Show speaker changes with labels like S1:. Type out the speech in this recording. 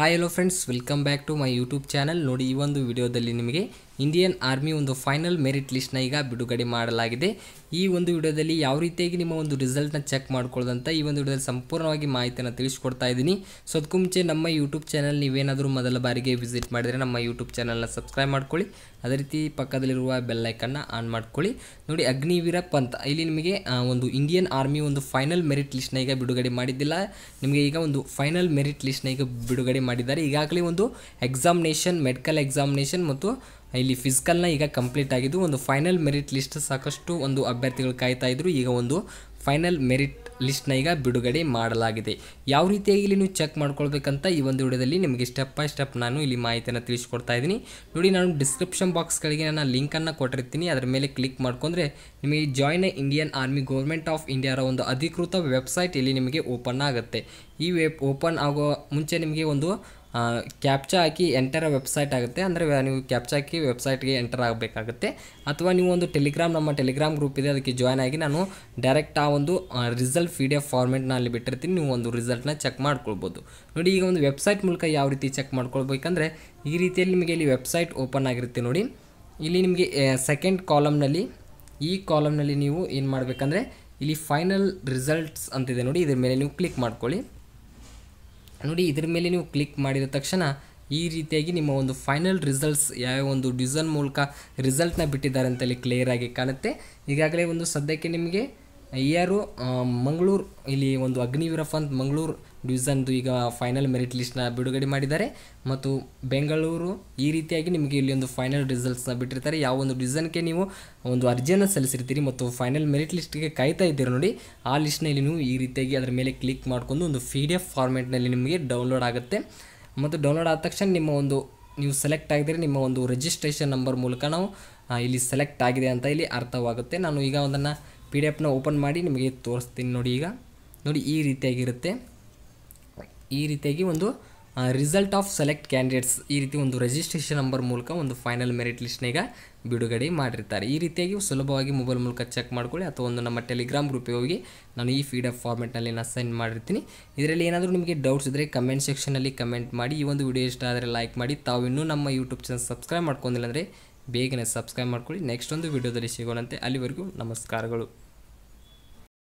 S1: hi hello friends welcome back to my YouTube channel ನೋಡಿ ಈ ಒಂದು ವಿಡಿಯೋದಲ್ಲಿ ನಿಮಗೆ ಇಂಡಿಯನ್ ಆರ್ಮಿ ಒಂದು ಫೈನಲ್ ಮೆರಿಟ್ ಲಿಸ್ಟ್ನ ಈಗ ಬಿಡುಗಡೆ ಮಾಡಲಾಗಿದೆ ಈ ಒಂದು ವಿಡಿಯೋದಲ್ಲಿ ಯಾವ ರೀತಿಯಾಗಿ ನಿಮ್ಮ ಒಂದು ರಿಸಲ್ಟ್ನ ಚೆಕ್ ಮಾಡ್ಕೊಳ್ಳೋದಂತ ಈ ಒಂದು ವಿಡಿಯೋದಲ್ಲಿ ಸಂಪೂರ್ಣವಾಗಿ ಮಾಹಿತಿಯನ್ನು ತಿಳಿಸ್ಕೊಡ್ತಾ ಇದ್ದೀನಿ ಸೊ ಅದಕ್ಕೂ ಮುಂಚೆ ನಮ್ಮ ಯೂಟ್ಯೂಬ್ ಚಾನಲ್ ನೀವೇನಾದರೂ ಮೊದಲ ಬಾರಿಗೆ ವಿಸಿಟ್ ಮಾಡಿದರೆ ನಮ್ಮ ಯೂಟ್ಯೂಬ್ ಚಾನಲ್ನ ಸಬ್ಸ್ಕ್ರೈಬ್ ಮಾಡ್ಕೊಳ್ಳಿ ಅದೇ ರೀತಿ ಪಕ್ಕದಲ್ಲಿರುವ ಬೆಲ್ಲೈಕನ್ನ ಆನ್ ಮಾಡ್ಕೊಳ್ಳಿ ನೋಡಿ ಅಗ್ನಿವೀರ ಪಂತ್ ಇಲ್ಲಿ ನಿಮಗೆ ಒಂದು ಇಂಡಿಯನ್ ಆರ್ಮಿ ಒಂದು ಫೈನಲ್ ಮೆರಿಟ್ ಲಿಸ್ಟ್ನ ಈಗ ಬಿಡುಗಡೆ ಮಾಡಿದ್ದಿಲ್ಲ ನಿಮಗೆ ಈಗ ಒಂದು ಫೈನಲ್ ಮೆರಿಟ್ ಲಿಸ್ಟ್ನ ಈಗ ಬಿಡುಗಡೆ ಮಾಡಿದ್ದಾರೆ ಈಗಾಗಲೇ ಒಂದು ಎಕ್ಸಾಮಿನೇಷನ್ ಮೆಡಿಕಲ್ ಎಕ್ಸಾಮಿನೇಷನ್ ಮತ್ತು ಇಲ್ಲಿ ಫಿಸಿಕಲ್ನ ಈಗ ಕಂಪ್ಲೀಟ್ ಆಗಿದ್ದು ಒಂದು ಫೈನಲ್ ಮೆರಿಟ್ ಲಿಸ್ಟ್ ಸಾಕಷ್ಟು ಒಂದು ಅಭ್ಯರ್ಥಿಗಳು ಕಾಯ್ತಾ ಇದ್ರು ಈಗ ಒಂದು ಫೈನಲ್ ಮೆರಿಟ್ ಲಿಸ್ಟ್ನ ಈಗ ಬಿಡುಗಡೆ ಮಾಡಲಾಗಿದೆ ಯಾವ ರೀತಿಯಾಗಿ ಇಲ್ಲಿ ನೀವು ಚೆಕ್ ಮಾಡ್ಕೊಳ್ಬೇಕಂತ ಈ ಒಂದು ವಿಡಿಯೋದಲ್ಲಿ ನಿಮಗೆ ಸ್ಟೆಪ್ ಬೈ ಸ್ಟೆಪ್ ನಾನು ಇಲ್ಲಿ ಮಾಹಿತಿಯನ್ನು ತಿಳಿಸ್ಕೊಡ್ತಾ ಇದ್ದೀನಿ ನೋಡಿ ನಾನು ಡಿಸ್ಕ್ರಿಪ್ಷನ್ ಬಾಕ್ಸ್ಗಳಿಗೆ ನಾನು ಲಿಂಕನ್ನು ಕೊಟ್ಟಿರ್ತೀನಿ ಅದರ ಮೇಲೆ ಕ್ಲಿಕ್ ಮಾಡ್ಕೊಂಡ್ರೆ ನಿಮಗೆ join Indian army government of ಇಂಡಿಯಾರ ಒಂದು ಅಧಿಕೃತ ವೆಬ್ಸೈಟ್ ಇಲ್ಲಿ ನಿಮಗೆ ಓಪನ್ ಆಗುತ್ತೆ ಈ ವೆಬ್ ಓಪನ್ ಆಗೋ ಮುಂಚೆ ನಿಮಗೆ ಒಂದು ಕ್ಯಾಪ್ಚಾ ಹಾಕಿ ಎಂಟರ್ ವೆಬ್ಸೈಟ್ ಆಗುತ್ತೆ ಅಂದರೆ ನೀವು ಕ್ಯಾಪ್ಚ ಹಾಕಿ ವೆಬ್ಸೈಟ್ಗೆ ಎಂಟರ್ ಆಗಬೇಕಾಗುತ್ತೆ ಅಥವಾ ನೀವು ಒಂದು ಟೆಲಿಗ್ರಾಮ್ ನಮ್ಮ ಟೆಲಿಗ್ರಾಮ್ ಗ್ರೂಪ್ ಇದೆ ಅದಕ್ಕೆ ಜಾಯ್ನ್ ಆಗಿ ನಾನು ಡೈರೆಕ್ಟ್ ಆ ಒಂದು ರಿಸಲ್ಟ್ ಪಿ ಡಿ ಎಫ್ ಫಾರ್ಮೆಟ್ನ ಅಲ್ಲಿ ಬಿಟ್ಟಿರ್ತೀನಿ ನೀವು ಒಂದು ರಿಸಲ್ಟ್ನ ಚೆಕ್ ಮಾಡ್ಕೊಳ್ಬೋದು ನೋಡಿ ಈಗ ಒಂದು ವೆಬ್ಸೈಟ್ ಮೂಲಕ ಯಾವ ರೀತಿ ಚೆಕ್ ಮಾಡ್ಕೊಳ್ಬೇಕಂದ್ರೆ ಈ ರೀತಿಯಲ್ಲಿ ನಿಮಗೆ ಇಲ್ಲಿ ವೆಬ್ಸೈಟ್ ಓಪನ್ ಆಗಿರುತ್ತೆ ನೋಡಿ ಇಲ್ಲಿ ನಿಮಗೆ ಸೆಕೆಂಡ್ ಕಾಲಮ್ನಲ್ಲಿ ಈ ಕಾಲಮ್ನಲ್ಲಿ ನೀವು ಏನು ಮಾಡಬೇಕಂದ್ರೆ ಇಲ್ಲಿ ಫೈನಲ್ ರಿಸಲ್ಟ್ಸ್ ಅಂತಿದೆ ನೋಡಿ ಇದ್ರ ಮೇಲೆ ನೀವು ಕ್ಲಿಕ್ ಮಾಡ್ಕೊಳ್ಳಿ ನೋಡಿ ಇದ್ರ ಮೇಲೆ ನೀವು ಕ್ಲಿಕ್ ಮಾಡಿದ ತಕ್ಷಣ ಈ ರೀತಿಯಾಗಿ ನಿಮ್ಮ ಒಂದು ಫೈನಲ್ ರಿಸಲ್ಟ್ಸ್ ಯಾವ್ಯಾವ ಒಂದು ಡಿಸೈನ್ ಮೂಲಕ ರಿಸಲ್ಟ್ನ ಬಿಟ್ಟಿದ್ದಾರೆ ಅಂತೇಳಿ ಆಗಿ ಕಾಣುತ್ತೆ ಈಗಾಗಲೇ ಒಂದು ಸದ್ಯಕ್ಕೆ ನಿಮಗೆ ಯಾರು ಮಂಗಳೂರು ಇಲ್ಲಿ ಒಂದು ಅಗ್ನಿವೀರಪ್ಪ ಅಂತ ಮಂಗಳೂರು ಡಿವಿಸನ್ದು ಈಗ ಫೈನಲ್ ಮೆರಿಟ್ ಲಿಸ್ಟ್ನ ಬಿಡುಗಡೆ ಮಾಡಿದ್ದಾರೆ ಮತ್ತು ಬೆಂಗಳೂರು ಈ ರೀತಿಯಾಗಿ ನಿಮಗೆ ಇಲ್ಲಿ ಒಂದು ಫೈನಲ್ ರಿಸಲ್ಟ್ಸ್ನ ಬಿಟ್ಟಿರ್ತಾರೆ ಯಾವ ಒಂದು ಡಿವಿಸನ್ಗೆ ನೀವು ಒಂದು ಅರ್ಜಿಯನ್ನು ಸಲ್ಲಿಸಿರ್ತೀರಿ ಮತ್ತು ಫೈನಲ್ ಮೆರಿಟ್ ಲಿಸ್ಟ್ಗೆ ಕಾಯ್ತಾ ಇದ್ದೀರಿ ನೋಡಿ ಆ ಲಿಸ್ಟ್ನಲ್ಲಿ ನೀವು ಈ ರೀತಿಯಾಗಿ ಅದರ ಮೇಲೆ ಕ್ಲಿಕ್ ಮಾಡಿಕೊಂಡು ಒಂದು ಪಿ ಡಿ ಎಫ್ ಫಾರ್ಮೆಟ್ನಲ್ಲಿ ನಿಮಗೆ ಡೌನ್ಲೋಡ್ ಆಗುತ್ತೆ ಮತ್ತು ಡೌನ್ಲೋಡ್ ಆದ ತಕ್ಷಣ ನಿಮ್ಮ ಒಂದು ನೀವು ಸೆಲೆಕ್ಟ್ ಆಗಿದರೆ ನಿಮ್ಮ ಒಂದು ರಿಜಿಸ್ಟ್ರೇಷನ್ ನಂಬರ್ ಮೂಲಕ ನಾವು ಇಲ್ಲಿ ಸೆಲೆಕ್ಟ್ ಆಗಿದೆ ಅಂತ ಇಲ್ಲಿ ಅರ್ಥವಾಗುತ್ತೆ ನಾನು ಈಗ ಒಂದನ್ನು ಪಿ ಡಿ ಎಫ್ನ ಓಪನ್ ಮಾಡಿ ನಿಮಗೆ ತೋರಿಸ್ತೀನಿ ನೋಡಿ ಈಗ ನೋಡಿ ಈ ರೀತಿಯಾಗಿರುತ್ತೆ ಈ ರೀತಿಯಾಗಿ ಒಂದು ರಿಸಲ್ಟ್ ಆಫ್ ಸೆಲೆಕ್ಟ್ ಕ್ಯಾಂಡಿಡೇಟ್ಸ್ ಈ ರೀತಿ ಒಂದು ರಿಜಿಸ್ಟ್ರೇಷನ್ ನಂಬರ್ ಮೂಲಕ ಒಂದು ಫೈನಲ್ ಮೆರಿಟ್ ಲಿಸ್ಟ್ನಾಗ ಬಿಡುಗಡೆ ಮಾಡಿರ್ತಾರೆ ಈ ರೀತಿಯಾಗಿ ಸುಲಭವಾಗಿ ಮೊಬೈಲ್ ಮೂಲಕ ಚೆಕ್ ಮಾಡ್ಕೊಳ್ಳಿ ಅಥವಾ ಒಂದು ನಮ್ಮ ಟೆಲಿಗ್ರಾಮ್ ಗ್ರೂಪಿಗೆ ಹೋಗಿ ನಾನು ಈ ಫೀಡ್ ಅಪ್ ಫಾರ್ಮೆಟ್ನಲ್ಲಿ ನಾನು ಸೆಂಡ್ ಮಾಡಿರ್ತೀನಿ ಇದರಲ್ಲಿ ಏನಾದರೂ ನಿಮಗೆ ಡೌಟ್ಸ್ ಇದ್ದರೆ ಕಮೆಂಟ್ ಸೆಕ್ಷನಲ್ಲಿ ಕಮೆಂಟ್ ಮಾಡಿ ಈ ಒಂದು ವಿಡಿಯೋ ಇಷ್ಟ ಆದರೆ ಲೈಕ್ ಮಾಡಿ ತಾವು ಇನ್ನೂ ನಮ್ಮ ಯೂಟ್ಯೂಬ್ ಚಾನಲ್ ಸಬ್ಸ್ಕ್ರೈಬ್ ಮಾಡ್ಕೊಂಡಿಲ್ಲ ಅಂದರೆ ಬೇಗನೆ ಸಬ್ಸ್ಕ್ರೈಬ್ ಮಾಡ್ಕೊಳ್ಳಿ ನೆಕ್ಸ್ಟ್ ಒಂದು ವಿಡಿಯೋದಲ್ಲಿ ಸಿಗೋಣಂತೆ ಅಲ್ಲಿವರೆಗೂ ನಮಸ್ಕಾರಗಳು